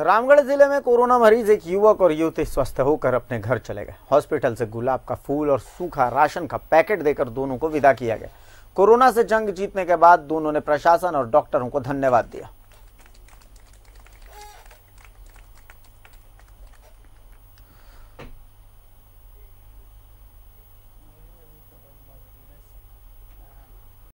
रामगढ़ जिले में कोरोना मरीज एक युवक और युवती स्वस्थ होकर अपने घर चले गए हॉस्पिटल से गुलाब का फूल और सूखा राशन का पैकेट देकर दोनों को विदा किया गया कोरोना से जंग जीतने के बाद दोनों ने प्रशासन और डॉक्टरों को धन्यवाद दिया